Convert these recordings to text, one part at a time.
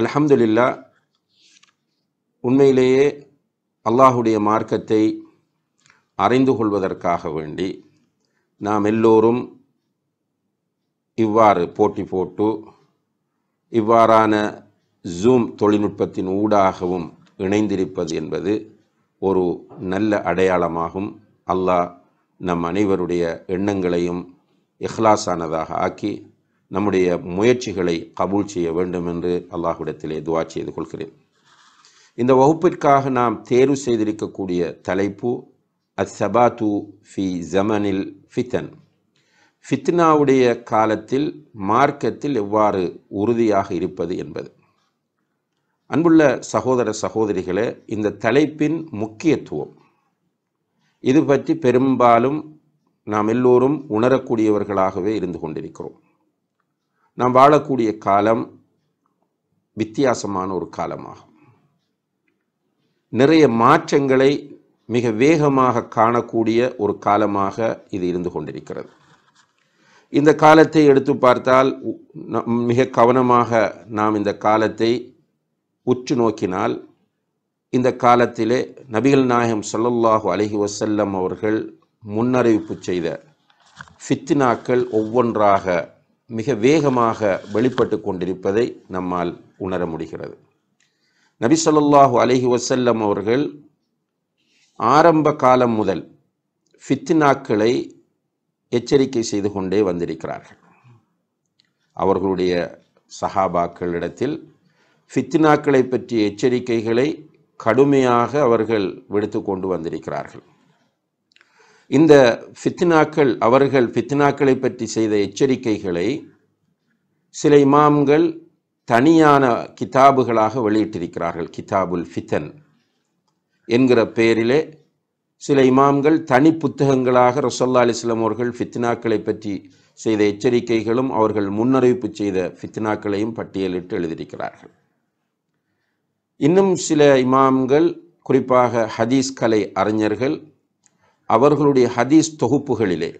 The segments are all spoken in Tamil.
அலமதுல்லா உண்மையிலேயே அல்லாஹுடைய மார்க்கத்தை அறிந்து கொள்வதற்காக வேண்டி நாம் எல்லோரும் இவ்வாறு போட்டி போட்டு இவ்வாறான ஜூம் தொழில்நுட்பத்தின் ஊடாகவும் இணைந்திருப்பது என்பது ஒரு நல்ல அடையாளமாகும் அல்லாஹ் நம் அனைவருடைய எண்ணங்களையும் இஹ்லாஸானதாக ஆக்கி நம்முடைய முயற்சிகளை கபூல் செய்ய வேண்டும் என்று அல்லாஹுடத்திலே துவா செய்து கொள்கிறேன் இந்த வகுப்பிற்காக நாம் தேர்வு செய்திருக்கக்கூடிய தலைப்பு அசபாத்து ஃபி ஜமனில் ஃபித்தன் ஃபித்னாவுடைய காலத்தில் மார்க்கத்தில் எவ்வாறு உறுதியாக இருப்பது என்பது அன்புள்ள சகோதர சகோதரிகளே இந்த தலைப்பின் முக்கியத்துவம் இது பற்றி பெரும்பாலும் நாம் எல்லோரும் உணரக்கூடியவர்களாகவே இருந்து கொண்டிருக்கிறோம் நாம் வாழக்கூடிய காலம் வித்தியாசமான ஒரு காலமாகும் நிறைய மாற்றங்களை மிக வேகமாக காணக்கூடிய ஒரு காலமாக இது இருந்து கொண்டிருக்கிறது இந்த காலத்தை எடுத்து பார்த்தால் மிக கவனமாக நாம் இந்த காலத்தை உற்று நோக்கினால் இந்த காலத்திலே நபிகள் நாயகம் சல்லல்லாஹு அலஹி வசல்லம் அவர்கள் முன்னறிவிப்பு செய்த ஃபித்னாக்கள் ஒவ்வொன்றாக மிக வேகமாக வெளிப்பட்டு கொண்டிருப்பதை நம்மால் உணர முடிகிறது நபி சொல்லாஹு அலஹி வசல்லம் அவர்கள் ஆரம்ப காலம் முதல் ஃபித்னாக்களை எச்சரிக்கை செய்து கொண்டே வந்திருக்கிறார்கள் அவர்களுடைய சஹாபாக்களிடத்தில் ஃபித்னாக்களை பற்றிய எச்சரிக்கைகளை கடுமையாக அவர்கள் விடுத்து கொண்டு வந்திருக்கிறார்கள் இந்த ஃபித்னாக்கள் அவர்கள் ஃபித்னாக்களை பற்றி செய்த எச்சரிக்கைகளை சில இமாம்கள் தனியான கிதாபுகளாக வெளியிட்டிருக்கிறார்கள் கிதாபுல் ஃபித்தன் என்கிற பெயரிலே சில இமாம்கள் தனி புத்தகங்களாக ரசோல்லா அலிஸ்லாம் அவர்கள் ஃபித்னாக்களை பற்றி செய்த எச்சரிக்கைகளும் அவர்கள் முன்னறிவிப்பு செய்த ஃபித்னாக்களையும் பட்டியலிட்டு எழுதியிருக்கிறார்கள் இன்னும் சில இமாம்கள் குறிப்பாக ஹதீஸ் கலை அறிஞர்கள் அவர்களுடைய ஹதீஸ் தொகுப்புகளிலே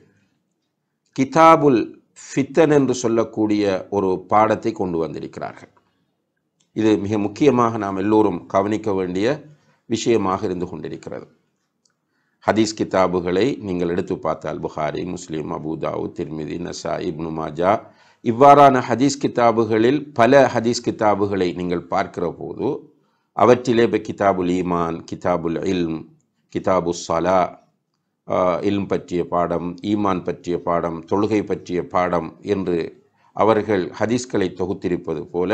கிதாபுல் ஃபித்தன் என்று சொல்லக்கூடிய ஒரு பாடத்தை கொண்டு வந்திருக்கிறார்கள் இது மிக முக்கியமாக நாம் எல்லோரும் கவனிக்க வேண்டிய விஷயமாக இருந்து கொண்டிருக்கிறது ஹதீஸ் கிதாபுகளை நீங்கள் எடுத்து பார்த்தால் புகாரி முஸ்லீம் அபுதாவு திருமிதி நசா இப்னு மாஜா இவ்வாறான ஹதீஸ் கிதாபுகளில் பல ஹதீஸ் கிதாபுகளை நீங்கள் பார்க்கிற போது அவற்றிலே கிதாபுல் ஈமான் கிதாபுல் இல்ம் கிதாபு சலா இல்ம் பற்றிய பாடம் ஈமான் பற்றிய பாடம் தொழுகை பற்றிய பாடம் என்று அவர்கள் ஹதீஸ்களை தொகுத்திருப்பது போல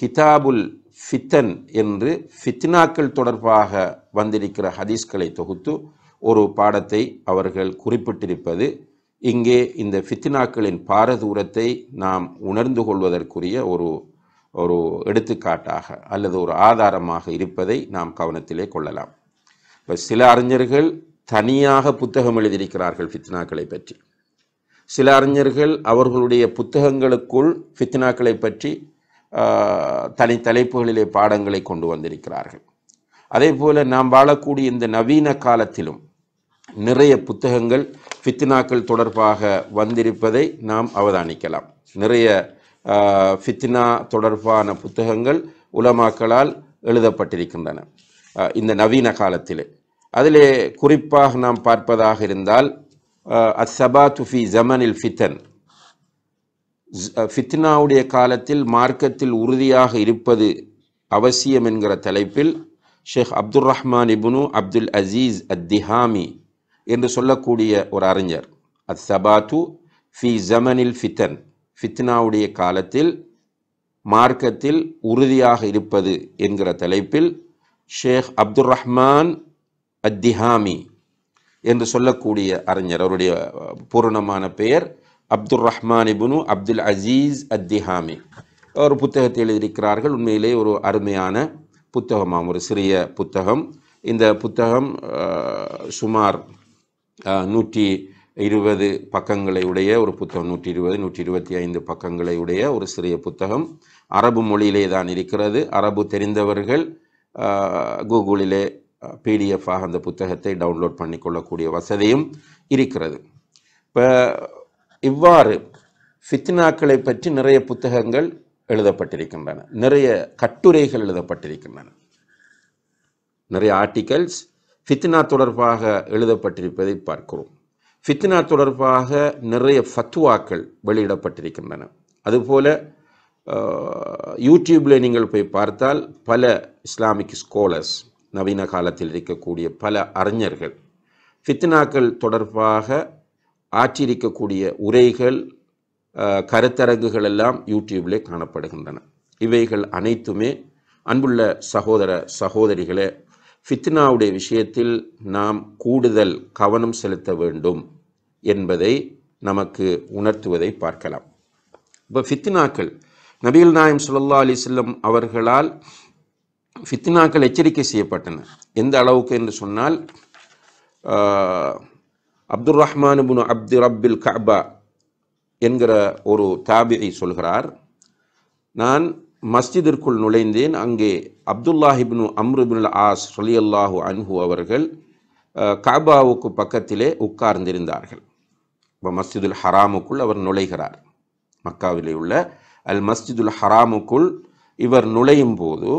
கிதாபுல் ஃபித்தன் என்று ஃபித்னாக்கள் தொடர்பாக வந்திருக்கிற ஹதீஸ்களை தொகுத்து ஒரு பாடத்தை அவர்கள் குறிப்பிட்டிருப்பது இங்கே இந்த ஃபித்னாக்களின் பாரதூரத்தை நாம் உணர்ந்து கொள்வதற்குரிய ஒரு ஒரு எடுத்துக்காட்டாக அல்லது ஒரு ஆதாரமாக இருப்பதை நாம் கவனத்திலே கொள்ளலாம் இப்போ சில அறிஞர்கள் தனியாக புத்தகம் எழுதியிருக்கிறார்கள் ஃபித்னாக்களை பற்றி சில அறிஞர்கள் அவர்களுடைய புத்தகங்களுக்குள் ஃபித்னாக்களை பற்றி தனி தலைப்புகளிலே பாடங்களை கொண்டு வந்திருக்கிறார்கள் அதே போல் நாம் வாழக்கூடிய இந்த நவீன காலத்திலும் நிறைய புத்தகங்கள் ஃபித்னாக்கள் தொடர்பாக வந்திருப்பதை நாம் அவதானிக்கலாம் நிறைய ஃபித்னா தொடர்பான புத்தகங்கள் உலமாக்களால் எழுதப்பட்டிருக்கின்றன இந்த நவீன காலத்திலே அதிலே குறிப்பாக நாம் பார்ப்பதாக இருந்தால் அசபாத்து ஃபி ஜமனில் ஃபித்தன் ஃபித்னாவுடைய காலத்தில் மார்க்கத்தில் உறுதியாக இருப்பது அவசியம் என்கிற தலைப்பில் ஷேக் அப்துல் ரஹ்மான் இபுனு அப்துல் அசீஸ் அத்திஹாமி என்று சொல்லக்கூடிய ஒரு அறிஞர் அத் சபாத்து ஃபி ஜமனில் ஃபித்தன் ஃபித்னாவுடைய காலத்தில் மார்க்கத்தில் உறுதியாக இருப்பது என்கிற தலைப்பில் ஷேக் அப்துல் ரஹ்மான் அத்திஹாமி என்று சொல்லக்கூடிய அறிஞர் அவருடைய பூரணமான பெயர் அப்துல் ரஹ்மான் இபுனு அப்துல் அசீஸ் அத்திஹாமி ஒரு புத்தகத்தை எழுதியிருக்கிறார்கள் உண்மையிலே ஒரு அருமையான புத்தகமாம் ஒரு சிறிய புத்தகம் இந்த புத்தகம் சுமார் நூற்றி இருபது பக்கங்களை உடைய ஒரு புத்தகம் நூற்றி இருபது நூற்றி இருபத்தி ஐந்து பக்கங்களை உடைய ஒரு சிறிய புத்தகம் அரபு மொழியிலே தான் இருக்கிறது அரபு தெரிந்தவர்கள் கூகுளிலே பிடிஎஃப்பாக அந்த புத்தகத்தை டவுன்லோட் பண்ணிக்கொள்ளக்கூடிய வசதியும் இருக்கிறது இப்போ இவ்வாறு ஃபித்னாக்களை பற்றி நிறைய புத்தகங்கள் எழுதப்பட்டிருக்கின்றன நிறைய கட்டுரைகள் எழுதப்பட்டிருக்கின்றன நிறைய ஆர்டிகல்ஸ் ஃபித்னா தொடர்பாக எழுதப்பட்டிருப்பதை பார்க்கிறோம் ஃபித்னா தொடர்பாக நிறைய ஃபத்துவாக்கள் வெளியிடப்பட்டிருக்கின்றன அதுபோல் யூடியூப்பில் நீங்கள் போய் பார்த்தால் பல இஸ்லாமிக் ஸ்காலர்ஸ் நவீன காலத்தில் இருக்கக்கூடிய பல அறிஞர்கள் ஃபித்னாக்கள் தொடர்பாக ஆற்றியிருக்கக்கூடிய உரைகள் கருத்தரங்குகள் எல்லாம் யூடியூப்லே காணப்படுகின்றன இவைகள் அனைத்துமே அன்புள்ள சகோதர சகோதரிகளே ஃபித்னாவுடைய விஷயத்தில் நாம் கூடுதல் கவனம் செலுத்த வேண்டும் என்பதை நமக்கு உணர்த்துவதை பார்க்கலாம் இப்போ ஃபித்னாக்கள் நபீல் நாயம் சுல்லா அலிஸ்லம் அவர்களால் ஃபித்னாக்கள் எச்சரிக்கை செய்யப்பட்டன எந்த அளவுக்கு என்று சொன்னால் அப்துல் ரஹ்மான் புனு அப்து ரப்பில் கபா என்கிற ஒரு தாபியை சொல்கிறார் நான் மஸ்ஜிதிற்குள் நுழைந்தேன் அங்கே அப்துல்லாஹிபின் அம்ருபின் ஆஸ் அலி அல்லாஹூ அன்ஹு அவர்கள் காபாவுக்கு பக்கத்திலே உட்கார்ந்திருந்தார்கள் இப்போ மஸ்ஜிதுல் ஹராமுக்குள் அவர் நுழைகிறார் மக்காவிலே உள்ள அல் மஸ்ஜிதுல் ஹராமுக்குள் இவர் நுழையும் போது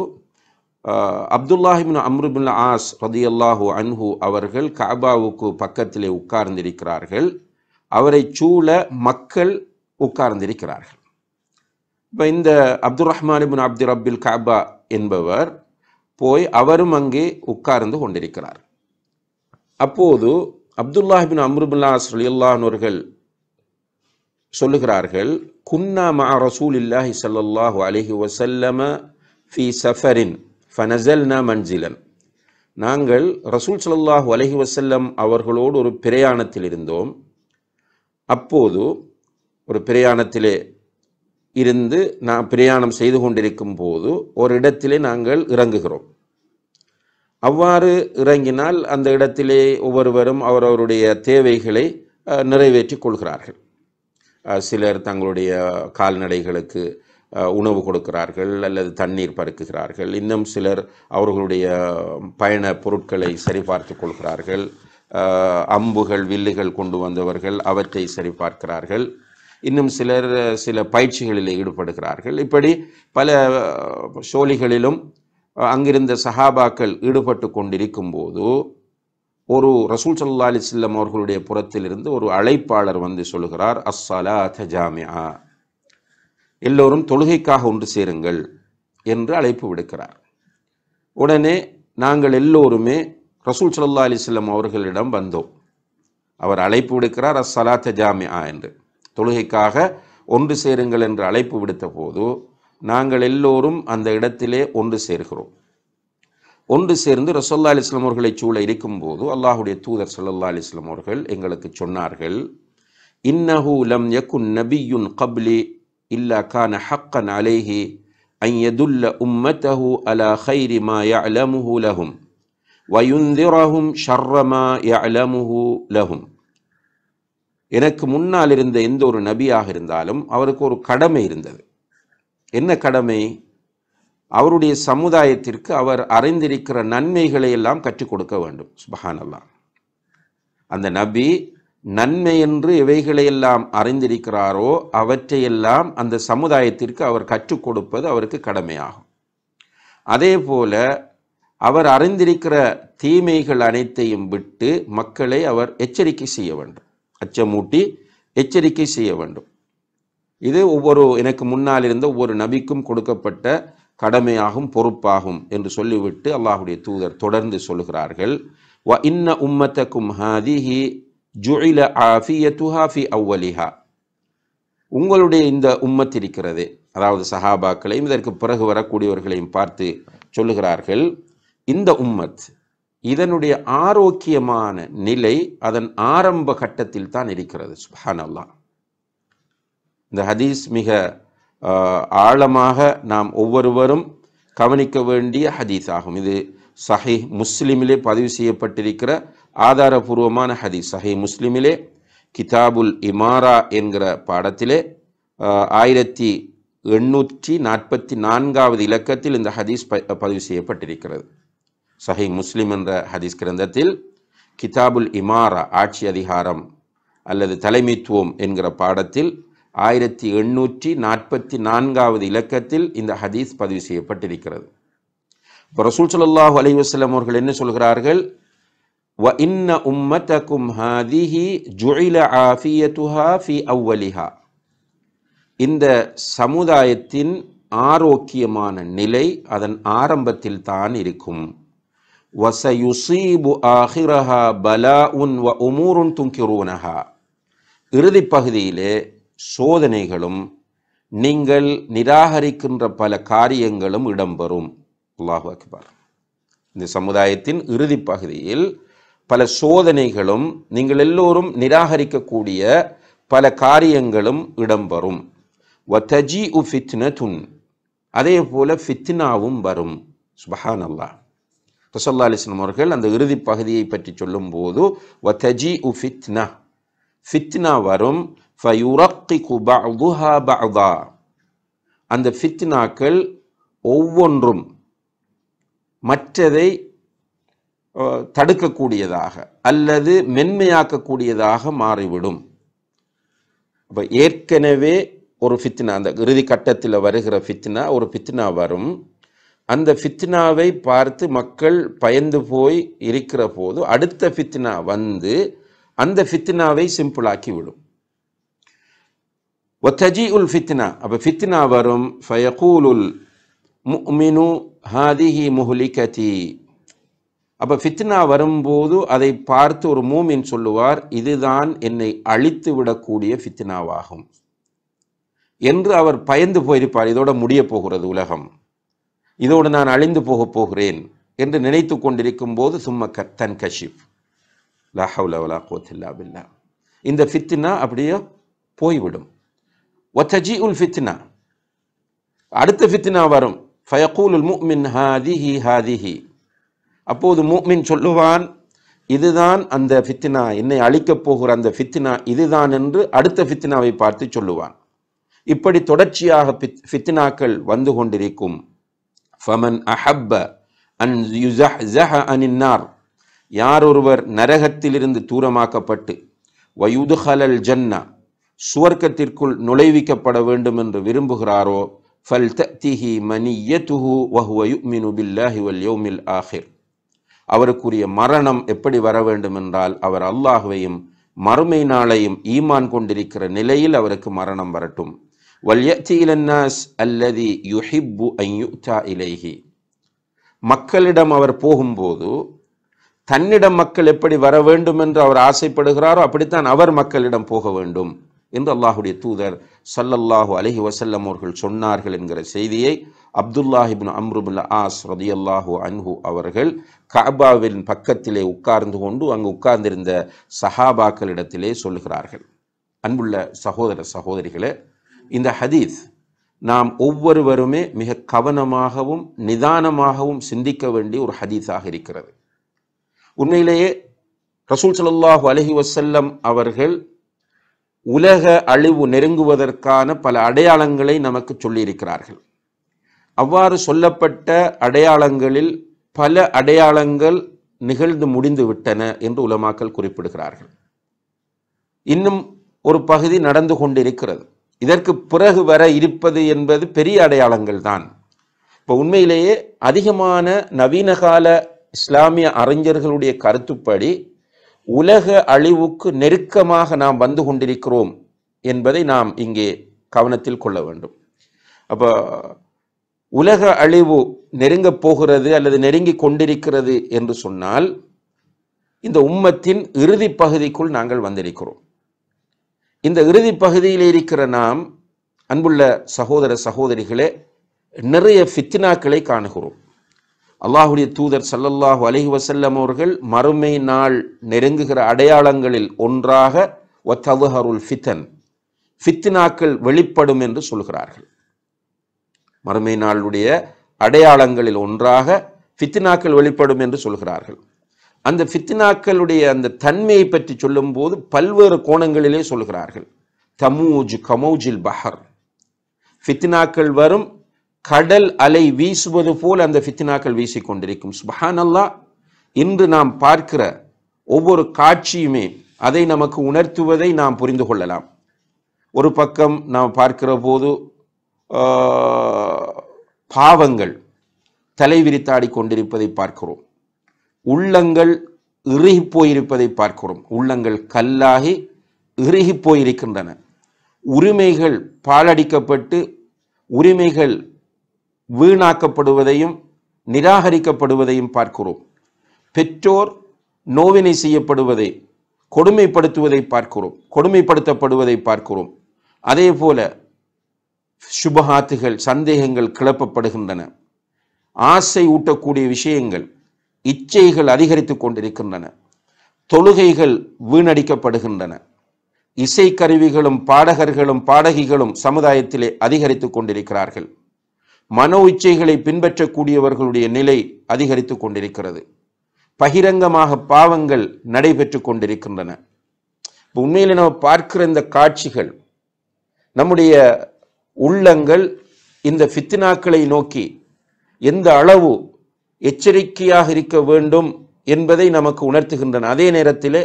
அப்துல்லாஹிமின் அம்ருபுல்லா ஆஸ் ரதி அல்லாஹு அன்ஹு அவர்கள் காபாவுக்கு பக்கத்திலே உட்கார்ந்திருக்கிறார்கள் அவரை சூழ மக்கள் உட்கார்ந்திருக்கிறார்கள் இப்போ இந்த அப்துல் ரஹ்மானிபின் அப்து ரபில் காபா என்பவர் போய் அவரும் அங்கே உட்கார்ந்து கொண்டிருக்கிறார் அப்போது அப்துல்லாஹிபின் அம்ருபுல்லாஸ் அலியுல்லானவர்கள் சொல்லுகிறார்கள் குன்னா மா ரசூல் இல்லாஹி சல்லாஹூ அலிஹி வசல்லம ஃபி சஃபரின் ஃபனசல்னா மன்சிலன் நாங்கள் ரசூல் சல்லாஹ் அலஹி வசல்லம் அவர்களோடு ஒரு பிரயாணத்தில் இருந்தோம் அப்போது ஒரு பிரயாணத்திலே இருந்து நான் பிரயாணம் செய்து கொண்டிருக்கும் போது ஒரு இடத்திலே நாங்கள் இறங்குகிறோம் அவ்வாறு இறங்கினால் அந்த இடத்திலே ஒவ்வொருவரும் அவரவருடைய தேவைகளை நிறைவேற்றி கொள்கிறார்கள் சிலர் தங்களுடைய கால்நடைகளுக்கு உணவு கொடுக்கிறார்கள் அல்லது தண்ணீர் பருக்குகிறார்கள் இன்னும் சிலர் அவர்களுடைய பயண பொருட்களை சரிபார்த்து கொள்கிறார்கள் அம்புகள் வில்லுகள் கொண்டு வந்தவர்கள் அவற்றை சரிபார்க்கிறார்கள் இன்னும் சிலர் சில பயிற்சிகளில் ஈடுபடுகிறார்கள் இப்படி பல சோழிகளிலும் அங்கிருந்த சஹாபாக்கள் ஈடுபட்டு கொண்டிருக்கும் போது ஒரு ரசூல் சல்லா அலிஸ்லம் அவர்களுடைய புறத்திலிருந்து ஒரு அழைப்பாளர் வந்து சொல்கிறார் அஸ்ஸலா ஜாமியா எல்லோரும் தொழுகைக்காக ஒன்று சேருங்கள் என்று அழைப்பு விடுக்கிறார் உடனே நாங்கள் எல்லோருமே ரசூல் சல்லா அலிஸ்லாம் அவர்களிடம் வந்தோம் அவர் அழைப்பு விடுக்கிறார் அஸ்ஸலாத்த ஜாமியா என்று தொழுகைக்காக ஒன்று சேருங்கள் என்று அழைப்பு விடுத்த போது நாங்கள் எல்லோரும் அந்த இடத்திலே ஒன்று சேர்கிறோம் ஒன்று சேர்ந்து ரசோல்லா அலிஸ்லாம் அவர்களை சூழ இருக்கும்போது அல்லாஹுடைய தூதர் சல்லா அலிஸ்லாம் அவர்கள் எங்களுக்கு சொன்னார்கள் இன்னஹூ லம் யக்குன் நபியுன் கப்லி இல்லா கான ஹக்கன் يدل أمته على خير ما يعلمه لهم وينذرهم شر ஷர்ரமா يعلمه லஹும் எனக்கு முன்னால் இருந்த எந்த ஒரு நபியாக இருந்தாலும் அவருக்கு ஒரு கடமை இருந்தது என்ன கடமை அவருடைய சமுதாயத்திற்கு அவர் அறிந்திருக்கிற நன்மைகளை எல்லாம் கற்றுக் கொடுக்க வேண்டும் சுபஹானல்லாம் அந்த நபி நன்மை என்று இவைகளையெல்லாம் அறிந்திருக்கிறாரோ அவற்றையெல்லாம் அந்த சமுதாயத்திற்கு அவர் கற்றுக் கொடுப்பது அவருக்கு கடமையாகும் அதே போல அவர் அறிந்திருக்கிற தீமைகள் அனைத்தையும் விட்டு மக்களை அவர் எச்சரிக்கை செய்ய வேண்டும் அச்சமூட்டி எச்சரிக்கை செய்ய வேண்டும் இது ஒவ்வொரு எனக்கு முன்னால் இருந்த ஒவ்வொரு நபிக்கும் கொடுக்கப்பட்ட கடமையாகும் பொறுப்பாகும் என்று சொல்லிவிட்டு அல்லாஹுடைய தூதர் தொடர்ந்து சொல்கிறார்கள் வ இன்ன உம்மத்தக்கும் ஹாதிஹி ஜுயில ஆஃபியத்துஹா ஃபி அவ்வலிஹா உங்களுடைய இந்த உம்மத் இருக்கிறது அதாவது சஹாபாக்களையும் இதற்கு பிறகு வரக்கூடியவர்களையும் பார்த்து சொல்லுகிறார்கள் இந்த உம்மத் இதனுடைய ஆரோக்கியமான நிலை அதன் ஆரம்ப கட்டத்தில் தான் இருக்கிறது சுஹான் அல்லா இந்த ஹதீஸ் மிக ஆழமாக நாம் ஒவ்வொருவரும் கவனிக்க வேண்டிய ஹதீஸ் ஆகும் இது சஹி முஸ்லீமிலே பதிவு செய்யப்பட்டிருக்கிற ஆதாரபூர்வமான ஹதீஸ் சஹி முஸ்லிமிலே கிதாபுல் இமாரா என்கிற பாடத்திலே ஆயிரத்தி எண்ணூற்றி நாற்பத்தி நான்காவது இலக்கத்தில் இந்த ஹதீஸ் பதிவு செய்யப்பட்டிருக்கிறது சஹி முஸ்லிம் என்ற ஹதீஸ் கிரந்தத்தில் கிதாபுல் இமாரா ஆட்சி அதிகாரம் அல்லது தலைமைத்துவம் என்கிற பாடத்தில் ஆயிரத்தி எண்ணூற்றி நாற்பத்தி நான்காவது இலக்கத்தில் இந்த ஹதீஸ் பதிவு செய்யப்பட்டிருக்கிறது இப்போ ரசூல் சல்லாஹூ அலைவாஸ்லம் அவர்கள் என்ன சொல்கிறார்கள் வ இன்ன உம்மத்தக்கும் ஹாதிஹி ஜுயில ஆஃபியத்துஹா ஃபி அவ்வலிஹா இந்த சமுதாயத்தின் ஆரோக்கியமான நிலை அதன் ஆரம்பத்தில் தான் இருக்கும் வசயுசீபு ஆஹிரஹா பலா உன் வ உமூருன் துங்கிருவனஹா இறுதி பகுதியிலே சோதனைகளும் நீங்கள் நிராகரிக்கின்ற பல காரியங்களும் இடம்பெறும் அல்லாஹு அக்பர் இந்த சமுதாயத்தின் இறுதி பகுதியில் பல சோதனைகளும் நீங்கள் எல்லோரும் நிராகரிக்கக்கூடிய பல காரியங்களும் இடம்பெறும் வத்தஜி உ துன் அதே போல் ஃபித்னாவும் வரும் சுபஹான் அல்லா ரசல்லா அலிஸ்லாம் அவர்கள் அந்த இறுதி பகுதியை பற்றி சொல்லும்போது வத்தஜி உ ஃபித்னா ஃபித்னா வரும் அந்த ஃபித்னாக்கள் ஒவ்வொன்றும் மற்றதை தடுக்கக்கூடியதாக அல்லது மென்மையாக்கக்கூடியதாக மாறிவிடும் அப்போ ஏற்கனவே ஒரு ஃபித்னா அந்த இறுதி கட்டத்தில் வருகிற ஃபித்னா ஒரு ஃபித்னா வரும் அந்த ஃபித்னாவை பார்த்து மக்கள் பயந்து போய் இருக்கிற போது அடுத்த ஃபித்னா வந்து அந்த ஃபித்னாவை சிம்பிளாக்கி விடும் ஒத்தஜி உல் ஃபித்னா அப்போ ஃபித்னா வரும் ஃபயகூலுல் முமினு ஹாதிஹி முஹ்லிகதி அப்போ ஃபித்னா வரும்போது அதை பார்த்து ஒரு மூமின் சொல்லுவார் இதுதான் என்னை அழித்து விடக்கூடிய ஃபித்னாவாகும் என்று அவர் பயந்து போயிருப்பார் இதோட முடிய போகிறது உலகம் இதோடு நான் அழிந்து போக போகிறேன் என்று நினைத்து கொண்டிருக்கும் போது சும்ம கத்தன் கஷிப் லஹவுலவலா கோத்தில்லா பில்லா இந்த ஃபித்னா அப்படியே போய்விடும் ஒத்தஜி உல் ஃபித்னா அடுத்த ஃபித்னா வரும் ஃபயகூல் முக்மின் ஹாதிஹி ஹாதிஹி அப்போது மூமின் சொல்லுவான் இதுதான் அந்த ஃபித்தினா என்னை அழிக்கப் போகிற அந்த ஃபித்தினா இதுதான் என்று அடுத்த ஃபித்னாவை பார்த்து சொல்லுவான் இப்படி தொடர்ச்சியாக ஃபித்தினாக்கள் வந்து கொண்டிருக்கும் ஃபமன் அஹப்ப அன் யுசஹ் ஜஹ அனின்னார் யார் ஒருவர் நரகத்திலிருந்து தூரமாக்கப்பட்டு வயுதுஹலல் ஜன்னா சுவர்க்கத்திற்குள் நுழைவிக்கப்பட வேண்டும் என்று விரும்புகிறாரோ ஃபல் தஹி மனியத்துஹு வஹுவ யுமினு பில்லாஹி வல் யோமில் ஆஹிர் அவருக்குரிய மரணம் எப்படி வர வேண்டும் என்றால் அவர் அல்லாஹுவையும் மறுமை நாளையும் ஈமான் கொண்டிருக்கிற நிலையில் அவருக்கு மரணம் வரட்டும் வல்யச்சியிலன்னாஸ் அல்லதி யுஹிப்பு ஐயுச்சா இலேஹி மக்களிடம் அவர் போகும்போது தன்னிடம் மக்கள் எப்படி வர வேண்டும் என்று அவர் ஆசைப்படுகிறாரோ அப்படித்தான் அவர் மக்களிடம் போக வேண்டும் என்று அல்லாஹுடைய தூதர் சல்லல்லாஹு அலஹி வசல்லம் அவர்கள் சொன்னார்கள் என்கிற செய்தியை அப்துல்லாஹிபின் அம்ருபுல்ல ஆஸ் ரதியல்லாஹு அன்ஹு அவர்கள் காபாவின் பக்கத்திலே உட்கார்ந்து கொண்டு அங்கு உட்கார்ந்திருந்த சஹாபாக்களிடத்திலே சொல்லுகிறார்கள் அன்புள்ள சகோதர சகோதரிகளே இந்த ஹதீஸ் நாம் ஒவ்வொருவருமே மிக கவனமாகவும் நிதானமாகவும் சிந்திக்க வேண்டிய ஒரு ஹதீஸாக இருக்கிறது உண்மையிலேயே ரசூல் சல்லாஹூ அலஹி வசல்லம் அவர்கள் உலக அழிவு நெருங்குவதற்கான பல அடையாளங்களை நமக்கு சொல்லியிருக்கிறார்கள் அவ்வாறு சொல்லப்பட்ட அடையாளங்களில் பல அடையாளங்கள் நிகழ்ந்து முடிந்து விட்டன என்று உலமாக்கல் குறிப்பிடுகிறார்கள் இன்னும் ஒரு பகுதி நடந்து கொண்டிருக்கிறது இதற்கு பிறகு வர இருப்பது என்பது பெரிய அடையாளங்கள் தான் இப்போ உண்மையிலேயே அதிகமான நவீனகால இஸ்லாமிய அறிஞர்களுடைய கருத்துப்படி உலக அழிவுக்கு நெருக்கமாக நாம் வந்து கொண்டிருக்கிறோம் என்பதை நாம் இங்கே கவனத்தில் கொள்ள வேண்டும் அப்போ உலக அழிவு நெருங்கப் போகிறது அல்லது நெருங்கி கொண்டிருக்கிறது என்று சொன்னால் இந்த உம்மத்தின் இறுதி பகுதிக்குள் நாங்கள் வந்திருக்கிறோம் இந்த இறுதி பகுதியில் இருக்கிற நாம் அன்புள்ள சகோதர சகோதரிகளே நிறைய ஃபித்னாக்களை காணுகிறோம் அல்லாஹுடைய தூதர் சல்லல்லாஹு அலஹி வசல்லம் அவர்கள் மறுமை நாள் நெருங்குகிற அடையாளங்களில் ஒன்றாக ஒத்தவுஹருல் ஃபித்தன் ஃபித்னாக்கள் வெளிப்படும் என்று சொல்கிறார்கள் மறுமை நாளுடைய அடையாளங்களில் ஒன்றாக ஃபித்னாக்கள் வெளிப்படும் என்று சொல்கிறார்கள் அந்த ஃபித்னாக்களுடைய அந்த தன்மையை பற்றி சொல்லும்போது பல்வேறு கோணங்களிலே சொல்கிறார்கள் தமூஜ் கமௌஜில் பஹர் ஃபித்னாக்கள் வரும் கடல் அலை வீசுவது போல் அந்த ஃபித்னாக்கள் வீசிக்கொண்டிருக்கும் சுபஹான் அல்லா இன்று நாம் பார்க்கிற ஒவ்வொரு காட்சியுமே அதை நமக்கு உணர்த்துவதை நாம் புரிந்து கொள்ளலாம் ஒரு பக்கம் நாம் பார்க்கிற போது பாவங்கள் தலைவிரித்தாடி கொண்டிருப்பதை பார்க்கிறோம் உள்ளங்கள் இறுகி போயிருப்பதை பார்க்கிறோம் உள்ளங்கள் கல்லாகி இறுகி போயிருக்கின்றன உரிமைகள் பாலடிக்கப்பட்டு உரிமைகள் வீணாக்கப்படுவதையும் நிராகரிக்கப்படுவதையும் பார்க்கிறோம் பெற்றோர் நோவினை செய்யப்படுவதை கொடுமைப்படுத்துவதை பார்க்கிறோம் கொடுமைப்படுத்தப்படுவதை பார்க்கிறோம் அதே போல சுபஹாத்துகள் சந்தேகங்கள் கிளப்பப்படுகின்றன ஆசை ஊட்டக்கூடிய விஷயங்கள் இச்சைகள் அதிகரித்து கொண்டிருக்கின்றன தொழுகைகள் வீணடிக்கப்படுகின்றன இசைக்கருவிகளும் பாடகர்களும் பாடகிகளும் சமுதாயத்திலே அதிகரித்து கொண்டிருக்கிறார்கள் மனோ இச்சைகளை பின்பற்றக்கூடியவர்களுடைய நிலை அதிகரித்து கொண்டிருக்கிறது பகிரங்கமாக பாவங்கள் நடைபெற்று கொண்டிருக்கின்றன உண்மையில் நம்ம பார்க்கிற இந்த காட்சிகள் நம்முடைய உள்ளங்கள் இந்த ஃபித்னாக்களை நோக்கி எந்த அளவு எச்சரிக்கையாக இருக்க வேண்டும் என்பதை நமக்கு உணர்த்துகின்றன அதே நேரத்தில்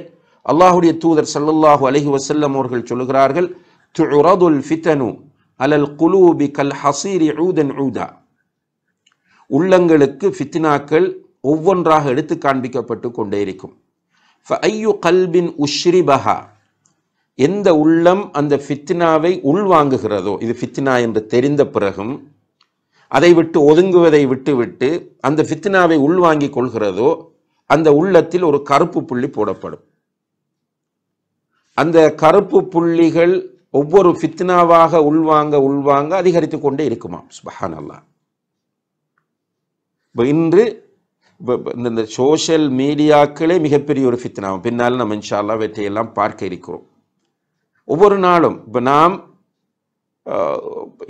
அல்லாஹுடைய தூதர் சல்லல்லாஹு அலஹி வசல்லம் அவர்கள் சொல்லுகிறார்கள் துரதுல் ஃபித்தனு அலல் குலூபி கல் ஹசீரி ஊதன் ஊதா உள்ளங்களுக்கு ஃபித்னாக்கள் ஒவ்வொன்றாக எடுத்து காண்பிக்கப்பட்டு கொண்டே இருக்கும் ஐயு கல்பின் உஷ்ரிபஹா எந்த உள்ளம் அந்த ஃபித்னாவை உள்வாங்குகிறதோ இது ஃபித்னா என்று தெரிந்த பிறகும் அதை விட்டு ஒதுங்குவதை விட்டுவிட்டு அந்த ஃபித்னாவை உள்வாங்கிக் கொள்கிறதோ அந்த உள்ளத்தில் ஒரு கருப்பு புள்ளி போடப்படும் அந்த கருப்பு புள்ளிகள் ஒவ்வொரு ஃபித்னாவாக உள்வாங்க உள்வாங்க அதிகரித்து கொண்டே இருக்குமாம் சுபஹான் அல்லா இன்று இந்த சோஷியல் மீடியாக்களே மிகப்பெரிய ஒரு ஃபித்னாவும் பின்னால் நம்ம இன்ஷால்லா வெற்றியெல்லாம் பார்க்க இருக்கிறோம் ஒவ்வொரு நாளும் இப்போ நாம்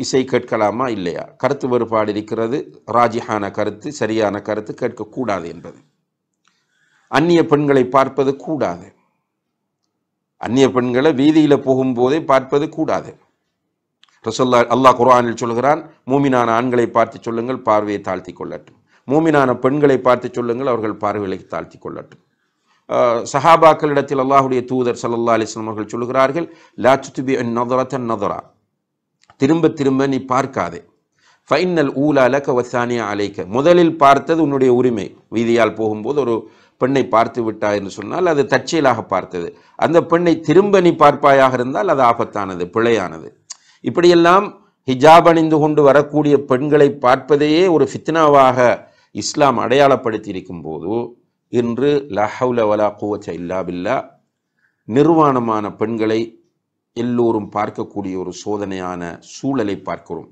இசை கேட்கலாமா இல்லையா கருத்து வேறுபாடு இருக்கிறது ராஜிஹான கருத்து சரியான கருத்து கேட்கக்கூடாது என்பது அந்நிய பெண்களை பார்ப்பது கூடாது அந்நிய பெண்களை வீதியில் போகும்போதே பார்ப்பது கூடாது ரசோல்லா அல்லாஹ் குரானில் சொல்கிறான் மூமினான ஆண்களை பார்த்து சொல்லுங்கள் பார்வையை தாழ்த்தி கொள்ளட்டும் மூமினான பெண்களை பார்த்து சொல்லுங்கள் அவர்கள் பார்வைகளை தாழ்த்தி கொள்ளட்டும் சஹாபாக்களிடத்தில் அல்லாஹுடைய தூதர் சல்லா அலிஸ்லாம் அவர்கள் சொல்கிறார்கள் லாச்சுபி நதரத்தன் நதரா திரும்ப திரும்ப நீ பார்க்காதே ஃபைனல் ஊலால கவசானியா அலைக்க முதலில் பார்த்தது உன்னுடைய உரிமை வீதியால் போகும்போது ஒரு பெண்ணை பார்த்து விட்டாய் என்று சொன்னால் அது தற்செயலாக பார்த்தது அந்த பெண்ணை திரும்ப நீ பார்ப்பாயாக இருந்தால் அது ஆபத்தானது பிழையானது இப்படியெல்லாம் ஹிஜாப் அணிந்து கொண்டு வரக்கூடிய பெண்களை பார்ப்பதையே ஒரு ஃபித்னாவாக இஸ்லாம் அடையாளப்படுத்தி இருக்கும் போது இன்று லஹவுல வலா கூவச்ச இல்லா பில்லா நிர்வாணமான பெண்களை எல்லோரும் பார்க்கக்கூடிய ஒரு சோதனையான சூழலை பார்க்கிறோம்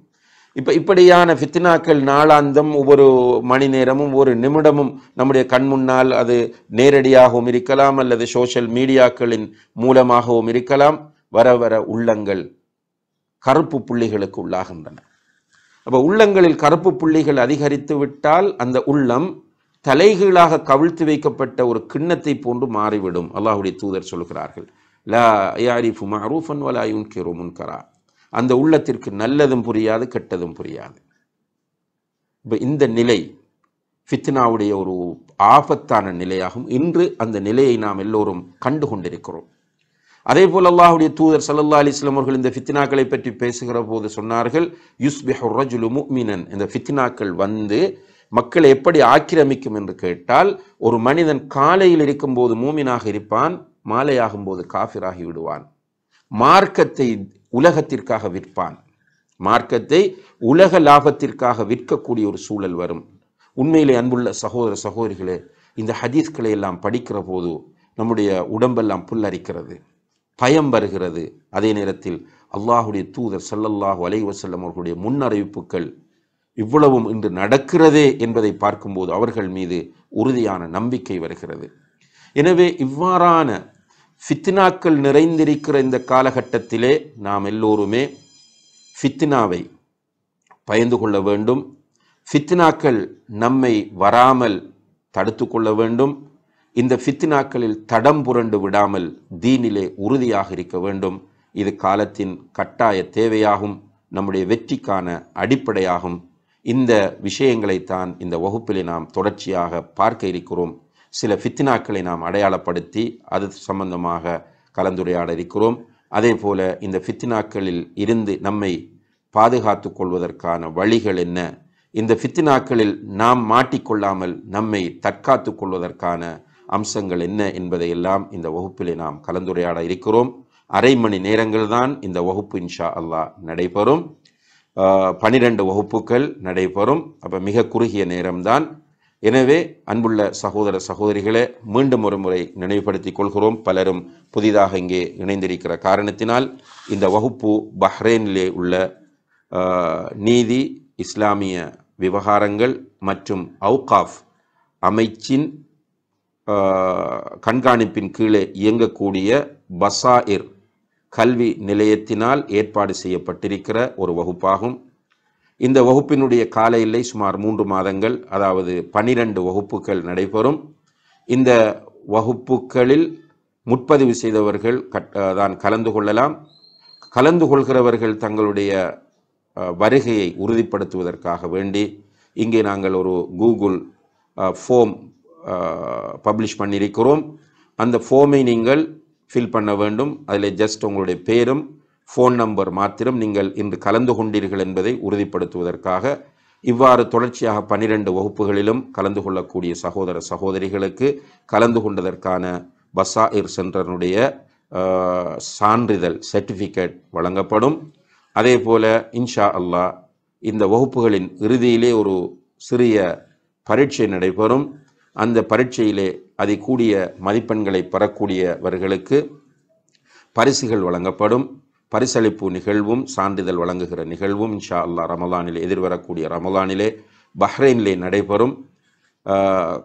இப்போ இப்படியான ஃபித்னாக்கள் நாளாந்தம் ஒவ்வொரு மணி நேரமும் ஒரு நிமிடமும் நம்முடைய கண் முன்னால் அது நேரடியாகவும் இருக்கலாம் அல்லது சோஷியல் மீடியாக்களின் மூலமாகவும் இருக்கலாம் வர வர உள்ளங்கள் கருப்பு புள்ளிகளுக்கு உள்ளாகின்றன அப்போ உள்ளங்களில் கருப்பு புள்ளிகள் அதிகரித்து விட்டால் அந்த உள்ளம் தலைகீழாக கவிழ்த்து வைக்கப்பட்ட ஒரு கிண்ணத்தை போன்று மாறிவிடும் அல்லாஹுடைய தூதர் சொல்கிறார்கள் லா யாரிஃபு மஹரூஃபன் வலாயுன் யுன்கிரு முன்கரா அந்த உள்ளத்திற்கு நல்லதும் புரியாது கெட்டதும் புரியாது இப்போ இந்த நிலை ஃபித்னாவுடைய ஒரு ஆபத்தான நிலையாகும் இன்று அந்த நிலையை நாம் எல்லோரும் கண்டு கொண்டிருக்கிறோம் அதே போல் அல்லாஹுடைய தூதர் சல்லா அலிஸ்லாம் அவர்கள் இந்த ஃபித்னாக்களை பற்றி பேசுகிற போது சொன்னார்கள் யுஸ்பிஹுரஜுலு முக்மினன் இந்த ஃபித்னாக்கள் வந்து மக்களை எப்படி ஆக்கிரமிக்கும் என்று கேட்டால் ஒரு மனிதன் காலையில் இருக்கும்போது மூமினாக இருப்பான் மாலையாகும் போது காஃபிராகி விடுவான் மார்க்கத்தை உலகத்திற்காக விற்பான் மார்க்கத்தை உலக லாபத்திற்காக விற்கக்கூடிய ஒரு சூழல் வரும் உண்மையிலே அன்புள்ள சகோதர சகோதரிகளே இந்த ஹதீஸ்களை எல்லாம் படிக்கிற போது நம்முடைய உடம்பெல்லாம் புல்லரிக்கிறது பயம் வருகிறது அதே நேரத்தில் அல்லாஹுடைய தூதர் சல்லல்லாஹு அலைவசல்லம் அவர்களுடைய முன்னறிவிப்புகள் இவ்வளவும் இன்று நடக்கிறதே என்பதை பார்க்கும்போது அவர்கள் மீது உறுதியான நம்பிக்கை வருகிறது எனவே இவ்வாறான ஃபித்னாக்கள் நிறைந்திருக்கிற இந்த காலகட்டத்திலே நாம் எல்லோருமே ஃபித்னாவை பயந்து கொள்ள வேண்டும் ஃபித்னாக்கள் நம்மை வராமல் தடுத்து கொள்ள வேண்டும் இந்த ஃபித்னாக்களில் தடம் புரண்டு விடாமல் தீனிலே உறுதியாக இருக்க வேண்டும் இது காலத்தின் கட்டாய தேவையாகும் நம்முடைய வெற்றிக்கான அடிப்படையாகும் இந்த விஷயங்களைத்தான் இந்த வகுப்பிலே நாம் தொடர்ச்சியாக பார்க்க இருக்கிறோம் சில ஃபித்னாக்களை நாம் அடையாளப்படுத்தி அது சம்பந்தமாக கலந்துரையாட இருக்கிறோம் அதே போல் இந்த ஃபித்னாக்களில் இருந்து நம்மை பாதுகாத்து கொள்வதற்கான வழிகள் என்ன இந்த ஃபித்னாக்களில் நாம் மாட்டிக்கொள்ளாமல் நம்மை தற்காத்து கொள்வதற்கான அம்சங்கள் என்ன என்பதையெல்லாம் இந்த வகுப்பிலே நாம் கலந்துரையாட இருக்கிறோம் அரை மணி நேரங்கள் தான் இந்த வகுப்பு இன்ஷா அல்லாஹ் நடைபெறும் பனிரெண்டு வகுப்புகள் நடைபெறும் அப்போ மிக குறுகிய நேரம்தான் எனவே அன்புள்ள சகோதர சகோதரிகளை மீண்டும் ஒரு முறை நினைவுபடுத்திக் கொள்கிறோம் பலரும் புதிதாக இங்கே இணைந்திருக்கிற காரணத்தினால் இந்த வகுப்பு பஹ்ரைனிலே உள்ள நீதி இஸ்லாமிய விவகாரங்கள் மற்றும் அவுகாஃப் அமைச்சின் கண்காணிப்பின் கீழே இயங்கக்கூடிய பசாயிர் கல்வி நிலையத்தினால் ஏற்பாடு செய்யப்பட்டிருக்கிற ஒரு வகுப்பாகும் இந்த வகுப்பினுடைய கால இல்லை சுமார் மூன்று மாதங்கள் அதாவது பனிரெண்டு வகுப்புகள் நடைபெறும் இந்த வகுப்புகளில் முற்பதிவு செய்தவர்கள் கட் தான் கலந்து கொள்ளலாம் கலந்து கொள்கிறவர்கள் தங்களுடைய வருகையை உறுதிப்படுத்துவதற்காக வேண்டி இங்கே நாங்கள் ஒரு கூகுள் ஃபோம் பப்ளிஷ் பண்ணியிருக்கிறோம் அந்த ஃபோமை நீங்கள் ஃபில் பண்ண வேண்டும் அதில் ஜஸ்ட் உங்களுடைய பேரும் ஃபோன் நம்பர் மாத்திரம் நீங்கள் இன்று கலந்து கொண்டீர்கள் என்பதை உறுதிப்படுத்துவதற்காக இவ்வாறு தொடர்ச்சியாக பனிரெண்டு வகுப்புகளிலும் கலந்து கொள்ளக்கூடிய சகோதர சகோதரிகளுக்கு கலந்து கொண்டதற்கான பசாயிர் சென்டருடைய சான்றிதழ் சர்டிஃபிகேட் வழங்கப்படும் அதே போல் இன்ஷா அல்லா இந்த வகுப்புகளின் இறுதியிலே ஒரு சிறிய பரீட்சை நடைபெறும் அந்த பரீட்சையிலே அதை கூடிய மதிப்பெண்களை பெறக்கூடியவர்களுக்கு பரிசுகள் வழங்கப்படும் பரிசளிப்பு நிகழ்வும் சான்றிதழ் வழங்குகிற நிகழ்வும் இன்ஷா அல்லா ரமலானிலே எதிர்வரக்கூடிய ரமலானிலே பஹ்ரைனிலே நடைபெறும்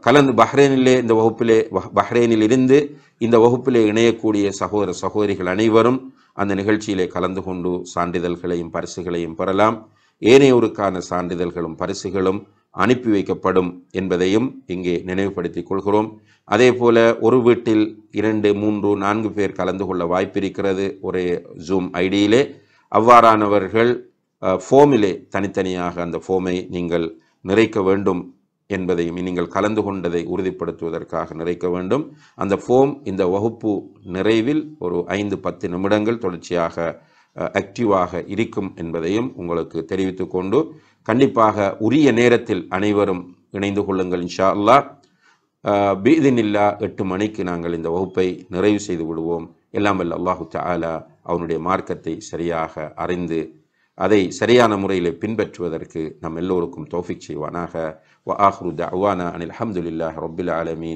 கலந்து பஹ்ரைனிலே இந்த வகுப்பிலே பஹ்ரைனில் இருந்து இந்த வகுப்பிலே இணையக்கூடிய சகோதர சகோதரிகள் அனைவரும் அந்த நிகழ்ச்சியிலே கலந்து கொண்டு சான்றிதழ்களையும் பரிசுகளையும் பெறலாம் ஏனையோருக்கான சான்றிதழ்களும் பரிசுகளும் அனுப்பி வைக்கப்படும் என்பதையும் இங்கே நினைவுபடுத்திக் கொள்கிறோம் அதே போல் ஒரு வீட்டில் இரண்டு மூன்று நான்கு பேர் கலந்து கொள்ள வாய்ப்பிருக்கிறது ஒரே ஜூம் ஐடியிலே அவ்வாறானவர்கள் ஃபோமிலே தனித்தனியாக அந்த ஃபோமை நீங்கள் நிறைக்க வேண்டும் என்பதையும் நீங்கள் கலந்து கொண்டதை உறுதிப்படுத்துவதற்காக நிறைக்க வேண்டும் அந்த ஃபோம் இந்த வகுப்பு நிறைவில் ஒரு ஐந்து பத்து நிமிடங்கள் தொடர்ச்சியாக ஆக்டிவாக இருக்கும் என்பதையும் உங்களுக்கு தெரிவித்துக்கொண்டு கண்டிப்பாக உரிய நேரத்தில் அனைவரும் இணைந்து கொள்ளுங்கள் இன்ஷா அல்லா பீதினில்லா எட்டு மணிக்கு நாங்கள் இந்த வகுப்பை நிறைவு செய்து விடுவோம் எல்லாம் வல்ல அல்லாஹு தாலா அவனுடைய மார்க்கத்தை சரியாக அறிந்து அதை சரியான முறையில் பின்பற்றுவதற்கு நம் எல்லோருக்கும் தோஃபிக் செய்வானாக வ ஆஹ்ரு தவானா அனில் அஹமதுல்லா ரொபில் ஆலமீன்